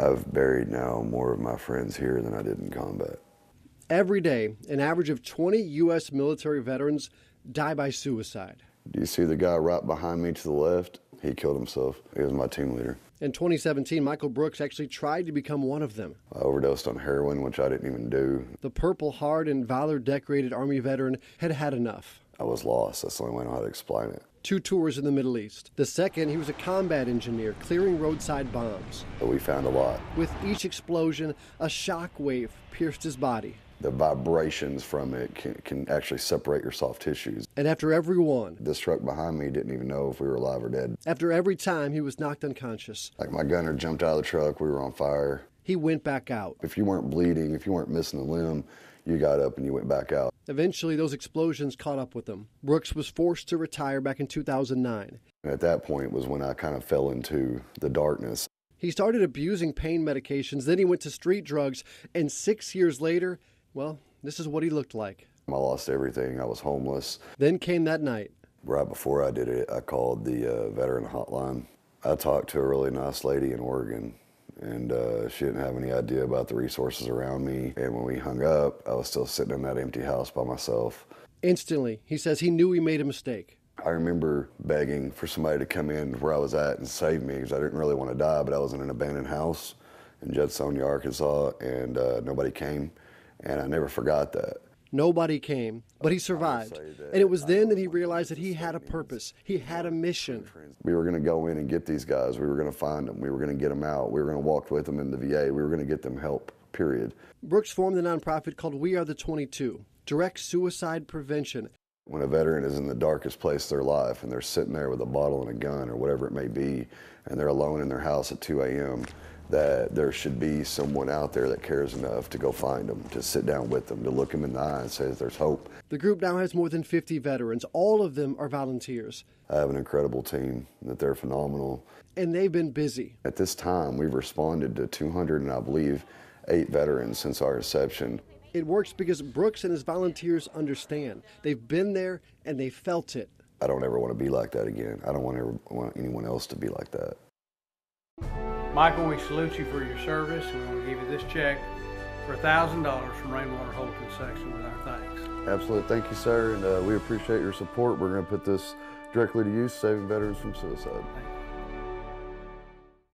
I've buried now more of my friends here than I did in combat. Every day, an average of 20 U.S. military veterans die by suicide. Do you see the guy right behind me to the left? He killed himself. He was my team leader. In 2017, Michael Brooks actually tried to become one of them. I overdosed on heroin, which I didn't even do. The Purple Heart and Valor decorated Army veteran had had enough. I was lost. That's the only way I know how to explain it. Two tours in the Middle East. The second, he was a combat engineer clearing roadside bombs. We found a lot. With each explosion, a shock wave pierced his body. The vibrations from it can, can actually separate your soft tissues. And after every one, this truck behind me didn't even know if we were alive or dead. After every time, he was knocked unconscious. Like my gunner jumped out of the truck, we were on fire he went back out. If you weren't bleeding, if you weren't missing a limb, you got up and you went back out. Eventually, those explosions caught up with him. Brooks was forced to retire back in 2009. At that point was when I kind of fell into the darkness. He started abusing pain medications, then he went to street drugs, and six years later, well, this is what he looked like. I lost everything. I was homeless. Then came that night. Right before I did it, I called the uh, veteran hotline. I talked to a really nice lady in Oregon and uh, she didn't have any idea about the resources around me. And when we hung up, I was still sitting in that empty house by myself. Instantly, he says he knew he made a mistake. I remember begging for somebody to come in where I was at and save me because I didn't really want to die, but I was in an abandoned house in Judsonia, Arkansas, and uh, nobody came. And I never forgot that. Nobody came, but he survived. and it was then that he realized that he had a purpose, he had a mission. We were going to go in and get these guys. We were going to find them. We were going to get them out. We were going to walk with them in the VA. We were going to get them help, period. Brooks formed a nonprofit called We Are the 22, Direct Suicide Prevention, when a veteran is in the darkest place of their life and they're sitting there with a bottle and a gun or whatever it may be, and they're alone in their house at 2 a.m., that there should be someone out there that cares enough to go find them, to sit down with them, to look them in the eye and say there's hope. The group now has more than 50 veterans. All of them are volunteers. I have an incredible team that they're phenomenal. And they've been busy. At this time, we've responded to 200 and I believe eight veterans since our inception. It works because Brooks and his volunteers understand. They've been there and they felt it. I don't ever want to be like that again. I don't want, ever, want anyone else to be like that. Michael, we salute you for your service and we want to give you this check for $1,000 from Rainwater Holt Section with our thanks. Absolutely. Thank you, sir. And uh, we appreciate your support. We're going to put this directly to you, saving veterans from suicide.